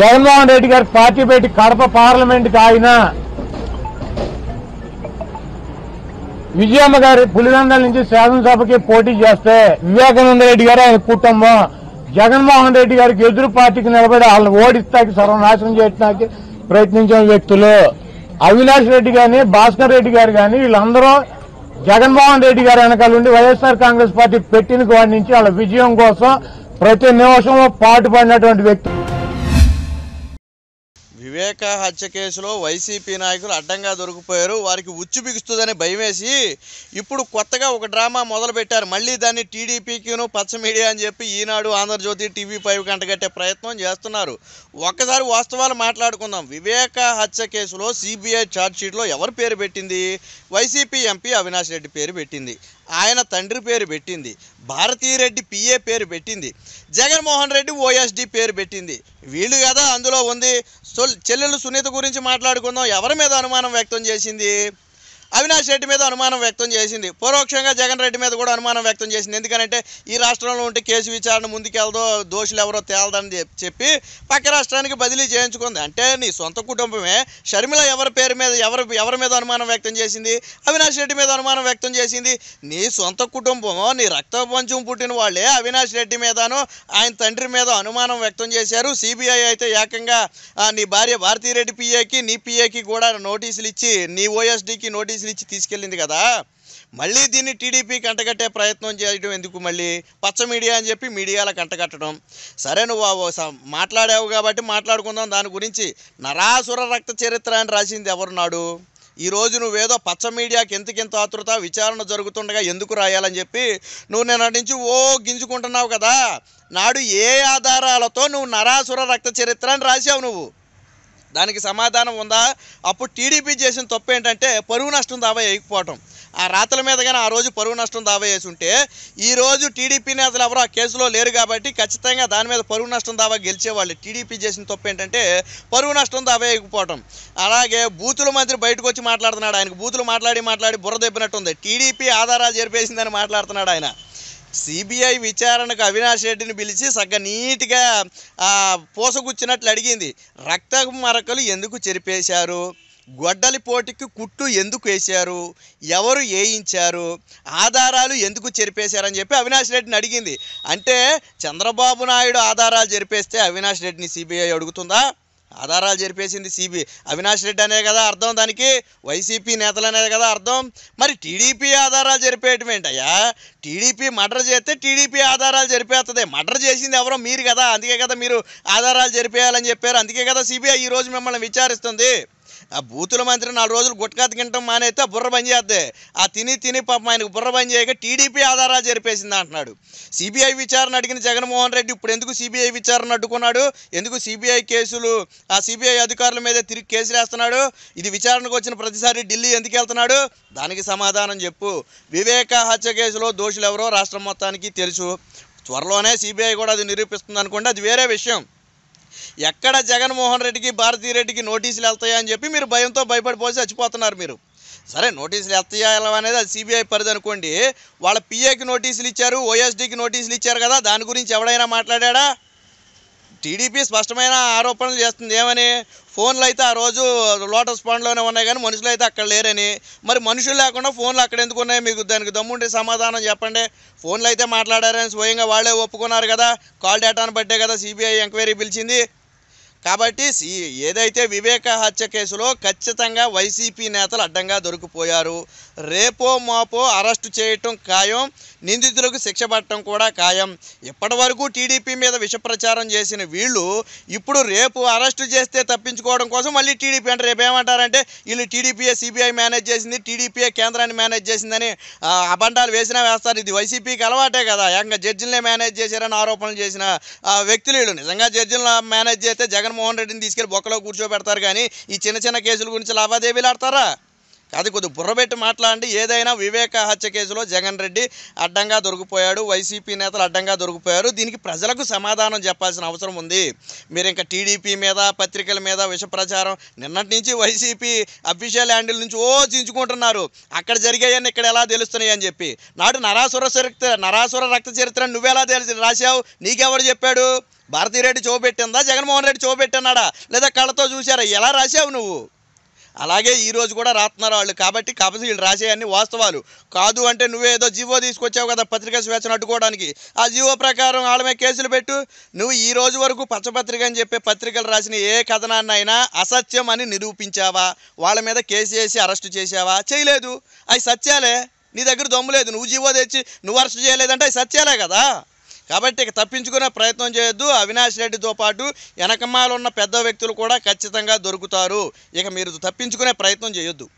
జగన్మోహన్ రెడ్డి గారి పార్టీ పెట్టి కడప కి ఆయన విజయమ్మ గారి పులిదండల నుంచి శాసనసభకి పోటీ చేస్తే వివేకానంద రెడ్డి గారు ఆయన కుటుంబం జగన్మోహన్ రెడ్డి గారికి ఎదురు పార్టీకి నిలబడి వాళ్ళని ఓడిస్తాకి సర్వనాశనం చేయడానికి ప్రయత్నించిన వ్యక్తులు అవినాష్ రెడ్డి గాని భాస్కర్ రెడ్డి గారు కానీ వీళ్ళందరూ జగన్మోహన్ రెడ్డి గారు వెనకాల ఉండి వైఎస్ఆర్ కాంగ్రెస్ పార్టీ పెట్టిన వాడి నుంచి వాళ్ళ విజయం కోసం ప్రతి పాటు పాటుపడినటువంటి వ్యక్తులు వివేక హత్య కేసులో వైసీపీ నాయకులు అడ్డంగా దొరికిపోయారు వారికి ఉచ్చు బిగుస్తుందని భయమేసి ఇప్పుడు కొత్తగా ఒక డ్రామా మొదలుపెట్టారు మళ్ళీ దాన్ని టీడీపీకిను పచ్చ మీడియా అని చెప్పి ఈనాడు ఆంధ్రజ్యోతి టీవీ ఫైవ్ కంటగట్టే ప్రయత్నం చేస్తున్నారు ఒక్కసారి వాస్తవాలు మాట్లాడుకుందాం వివేక హత్య కేసులో సిబిఐ ఛార్జ్షీట్లో ఎవరు పేరు పెట్టింది వైసీపీ ఎంపీ అవినాష్ రెడ్డి పేరు పెట్టింది ఆయన తండ్రి పేరు పెట్టింది భారతీరెడ్డి పిఏ పేరు పెట్టింది జగన్మోహన్ రెడ్డి ఓఎస్డి పేరు పెట్టింది వీళ్ళు కదా అందులో ఉంది సొల్ చెల్లెలు సునీత గురించి మాట్లాడుకుందాం ఎవరి మీద అనుమానం వ్యక్తం చేసింది అవినాష్ రెడ్డి మీద అనుమానం వ్యక్తం చేసింది పరోక్షంగా జగన్ రెడ్డి మీద కూడా అనుమానం వ్యక్తం చేసింది ఎందుకంటే ఈ రాష్ట్రంలో ఉంటే కేసు విచారణ ముందుకెళ్దో దోషులు ఎవరో తేలదని చెప్పి పక్క రాష్ట్రానికి బదిలీ చేయించుకుంది అంటే నీ సొంత కుటుంబమే షర్మిల ఎవరి పేరు మీద ఎవరు ఎవరి మీద అనుమానం వ్యక్తం చేసింది అవినాష్ రెడ్డి మీద అనుమానం వ్యక్తం చేసింది నీ సొంత కుటుంబమో నీ రక్త పంచం పుట్టిన వాళ్ళే అవినాష్ రెడ్డి మీదను ఆయన తండ్రి మీద అనుమానం వ్యక్తం చేశారు సిబిఐ అయితే ఏకంగా నీ భార్య భారతీరెడ్డి పిఏకి నీ పిఏకి కూడా నోటీసులు ఇచ్చి నీ ఓఎస్డికి నోటీస్ ఇచ్చి తీసుకెళ్ళింది కదా మళ్ళీ దీన్ని టీడీపీ కంటగట్టే ప్రయత్నం చేయడం ఎందుకు మళ్ళీ పచ్చ మీడియా అని చెప్పి మీడియాలకు కంటగట్టడం సరే నువ్వు మాట్లాడావు కాబట్టి మాట్లాడుకుందాం దాని గురించి నరాసుర రక్త చరిత్ర అని రాసింది ఎవరు నాడు ఈరోజు నువ్వేదో పచ్చ మీడియాకి ఎంతకెంత ఆతృత విచారణ జరుగుతుండగా ఎందుకు రాయాలని చెప్పి నువ్వు నేను నుంచి ఓ గింజుకుంటున్నావు కదా నాడు ఏ ఆధారాలతో నువ్వు నరాసుర రక్త చరిత్ర అని రాసావు నువ్వు దానికి సమాధానం ఉందా అప్పుడు టీడీపీ చేసిన తప్పు ఏంటంటే పరువు నష్టం దావా వేయకపోవటం ఆ రాతల మీద కానీ ఆ రోజు పరువు నష్టం దావా వేసి ఉంటే ఈరోజు టీడీపీ నేతలు ఎవరు ఆ కేసులో లేరు కాబట్టి ఖచ్చితంగా దాని మీద పరువు నష్టం దావా గెలిచేవాళ్ళు టీడీపీ చేసిన తప్పు ఏంటంటే పరువు నష్టం దావా వేయకపోవటం అలాగే బూతుల మంత్రి బయటకు వచ్చి మాట్లాడుతున్నాడు ఆయనకు బూతులు మాట్లాడి మాట్లాడి బుర్ర దెబ్బినట్టుంది టీడీపీ ఆధారాలు జరిపేసిందని మాట్లాడుతున్నాడు ఆయన సిబిఐ విచారణకు అవినాష్ రెడ్డిని పిలిచి సగ్గ నీట్గా పోసగుచ్చినట్లు అడిగింది రక్త మరకలు ఎందుకు చెరిపేశారు గొడ్డలి పోటీకి కుట్టు ఎందుకు వేశారు ఎవరు వేయించారు ఆధారాలు ఎందుకు చెరిపేశారని చెప్పి అవినాష్ రెడ్డిని అడిగింది అంటే చంద్రబాబు నాయుడు ఆధారాలు జరిపేస్తే అవినాష్ రెడ్డిని సిబిఐ అడుగుతుందా ఆధారాలు జరిపేసింది సిబి అవినాష్ రెడ్డి అనే కదా అర్థం దానికి వైసీపీ నేతలు అనేది కదా అర్థం మరి టీడీపీ ఆధారాలు జరిపేయటం ఏంటయ్యా టీడీపీ మర్డర్ చేస్తే టీడీపీ ఆధారాలు జరిపేస్తుంది మర్డర్ చేసింది ఎవరో మీరు కదా అందుకే కదా మీరు ఆధారాలు జరిపేయాలని చెప్పారు అందుకే కదా సిబిఐ ఈరోజు మిమ్మల్ని విచారిస్తుంది ఆ బూతుల మంత్రి నాలుగు రోజులు గుట్కా తినటం మానేస్తే బుర్ర పని చేద్దే ఆ తిని తిని పాపం ఆయనకు బుర్ర పని చేయక టీడీపీ ఆధారాలు జరిపేసింది అంటున్నాడు సిబిఐ విచారణ అడిగిన జగన్మోహన్ రెడ్డి ఇప్పుడు ఎందుకు సిబిఐ విచారణ అడ్డుకున్నాడు ఎందుకు సిబిఐ కేసులు ఆ సిబిఐ అధికారుల మీద తిరిగి కేసులు వేస్తున్నాడు ఇది విచారణకు వచ్చిన ప్రతిసారి ఢిల్లీ ఎందుకు వెళ్తున్నాడు దానికి సమాధానం చెప్పు వివేక హత్య కేసులో దోషులు ఎవరో రాష్ట్రం మొత్తానికి తెలుసు త్వరలోనే సిబిఐ కూడా అది నిరూపిస్తుంది అనుకోండి అది వేరే విషయం ఎక్కడ జగన్మోహన్ రెడ్డికి భారతీయ రెడ్డికి నోటీసులు వెళ్తాయా అని చెప్పి మీరు భయంతో భయపడిపోసి చచ్చిపోతున్నారు మీరు సరే నోటీసులు ఎత్తయా అనేది అది సిబిఐ పరిధి అనుకోండి వాళ్ళ పిఏకి నోటీసులు ఇచ్చారు ఓఎస్డీకి నోటీసులు ఇచ్చారు కదా దాని గురించి ఎవడైనా మాట్లాడా టీడీపీ స్పష్టమైన ఆరోపణలు చేస్తుంది ఏమని ఫోన్లు అయితే ఆ రోజు లోటస్ పాండ్లోనే ఉన్నాయి కానీ మనుషులు అయితే అక్కడ లేరని మరి మనుషులు లేకుండా ఫోన్లు అక్కడ ఎందుకు ఉన్నాయి మీకు దానికి దమ్ముంటే సమాధానం చెప్పండి ఫోన్లు అయితే మాట్లాడారని స్వయంగా వాళ్ళే ఒప్పుకున్నారు కదా కాల్ డేటాను బట్టే కదా సిబిఐ ఎంక్వైరీ పిలిచింది కాబట్టి ఏదైతే వివేక హత్య కేసులో ఖచ్చితంగా వైసీపీ నేతలు అడ్డంగా దొరికిపోయారు రేపో మాపో అరెస్టు చేయటం ఖాయం నిందితులకు శిక్ష పట్టడం కూడా ఖాయం ఇప్పటి వరకు టీడీపీ మీద విషప్రచారం చేసిన వీళ్ళు ఇప్పుడు రేపు అరెస్టు చేస్తే తప్పించుకోవడం కోసం మళ్ళీ టీడీపీ అంటే రేపేమంటారంటే వీళ్ళు టీడీపీఏ సిబిఐ మేనేజ్ చేసింది టీడీపీఏ కేంద్రాన్ని మేనేజ్ చేసిందని అబండాలు వేసినా వేస్తారు ఇది వైసీపీకి అలవాటే కదా ఏకంగా జడ్జిలనే మేనేజ్ చేశారని ఆరోపణలు చేసిన వ్యక్తులు వీళ్ళు నిజంగా జడ్జిలను మేనేజ్ చేస్తే జగన్ జగన్మోహన్ రెడ్డిని తీసుకెళ్లి బొక్కలో కూర్చోబెడతారు కానీ ఈ చిన్న చిన్న కేసుల గురించి లావాదేవీలు ఆడతారా అది కొద్ది బుర్రబెట్టి మాట్లాడి ఏదైనా వివేక హత్య కేసులో జగన్ రెడ్డి అడ్డంగా దొరికిపోయాడు వైసీపీ నేతలు అడ్డంగా దొరికిపోయారు దీనికి ప్రజలకు సమాధానం చెప్పాల్సిన అవసరం ఉంది మీరు ఇంకా టీడీపీ మీద పత్రికల మీద విష ప్రచారం నిన్నటి నుంచి వైసీపీ అఫీషియల్ హ్యాండిల్ నుంచి ఓ చించుకుంటున్నారు అక్కడ జరిగాయని ఇక్కడ ఎలా తెలుస్తున్నాయి అని చెప్పి నాడు నరాసుర చరిత్ర నరాసుర రక్త చరిత్ర నువ్వెలా తెలిసి రాశావు నీకెవరు చెప్పాడు భారతీరెడ్డి చూపెట్టిందా జగన్మోహన్ రెడ్డి చూపెట్టినాడా లేదా కళ్ళతో చూసారా ఎలా రాశావు నువ్వు అలాగే ఈరోజు కూడా రాస్తున్నారు వాళ్ళు కాబట్టి కాబట్టి వీళ్ళు రాసేయన్ని వాస్తవాలు కాదు అంటే ఏదో జీవో తీసుకొచ్చావు కదా పత్రిక స్వేచ్ఛను అడ్డుకోవడానికి ఆ జీవో ప్రకారం వాళ్ళ మీద కేసులు పెట్టు నువ్వు ఈ రోజు వరకు పచ్చపత్రిక అని చెప్పే పత్రికలు రాసిన ఏ కథనాన్నైనా అసత్యం అని నిరూపించావా వాళ్ళ మీద కేసు చేసి అరెస్ట్ చేసావా చేయలేదు అవి సత్యాలే నీ దగ్గర దమ్ము లేదు నువ్వు జీవో తెచ్చి నువ్వు అరెస్ట్ చేయలేదంటే అవి సత్యాలే కదా కాబట్టి ఇక తప్పించుకునే ప్రయత్నం చేయొద్దు అవినాష్ రెడ్డితో పాటు ఉన్న పెద్ద వ్యక్తులు కూడా ఖచ్చితంగా దొరుకుతారు ఇక మీరు తప్పించుకునే ప్రయత్నం చేయొద్దు